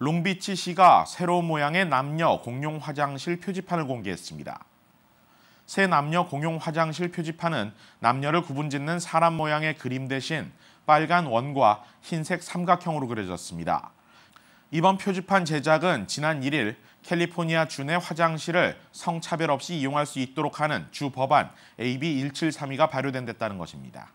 롱비치시가 새로운 모양의 남녀 공용 화장실 표지판을 공개했습니다. 새 남녀 공용 화장실 표지판은 남녀를 구분짓는 사람 모양의 그림 대신 빨간 원과 흰색 삼각형으로 그려졌습니다. 이번 표지판 제작은 지난 1일 캘리포니아 주내 화장실을 성차별 없이 이용할 수 있도록 하는 주 법안 AB 1732가 발효된 데 따른 것입니다.